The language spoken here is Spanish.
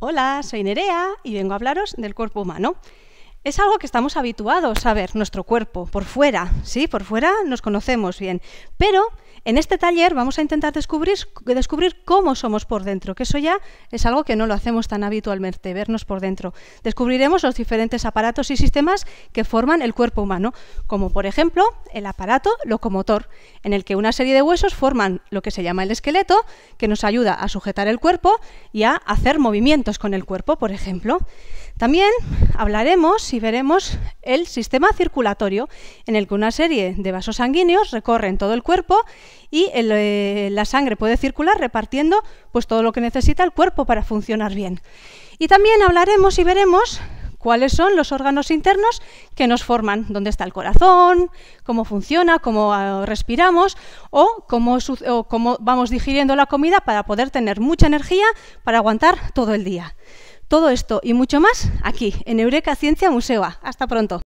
Hola, soy Nerea y vengo a hablaros del cuerpo humano. Es algo que estamos habituados a ver, nuestro cuerpo, por fuera, ¿sí? Por fuera nos conocemos bien. Pero en este taller vamos a intentar descubrir, descubrir cómo somos por dentro, que eso ya es algo que no lo hacemos tan habitualmente, vernos por dentro. Descubriremos los diferentes aparatos y sistemas que forman el cuerpo humano, como por ejemplo el aparato locomotor, en el que una serie de huesos forman lo que se llama el esqueleto, que nos ayuda a sujetar el cuerpo y a hacer movimientos con el cuerpo, por ejemplo. También hablaremos y veremos el sistema circulatorio, en el que una serie de vasos sanguíneos recorren todo el cuerpo y eh, la sangre puede circular repartiendo pues, todo lo que necesita el cuerpo para funcionar bien. Y también hablaremos y veremos cuáles son los órganos internos que nos forman, dónde está el corazón, cómo funciona, cómo ah, respiramos o cómo vamos digiriendo la comida para poder tener mucha energía para aguantar todo el día. Todo esto y mucho más aquí, en Eureka Ciencia Museo. Hasta pronto.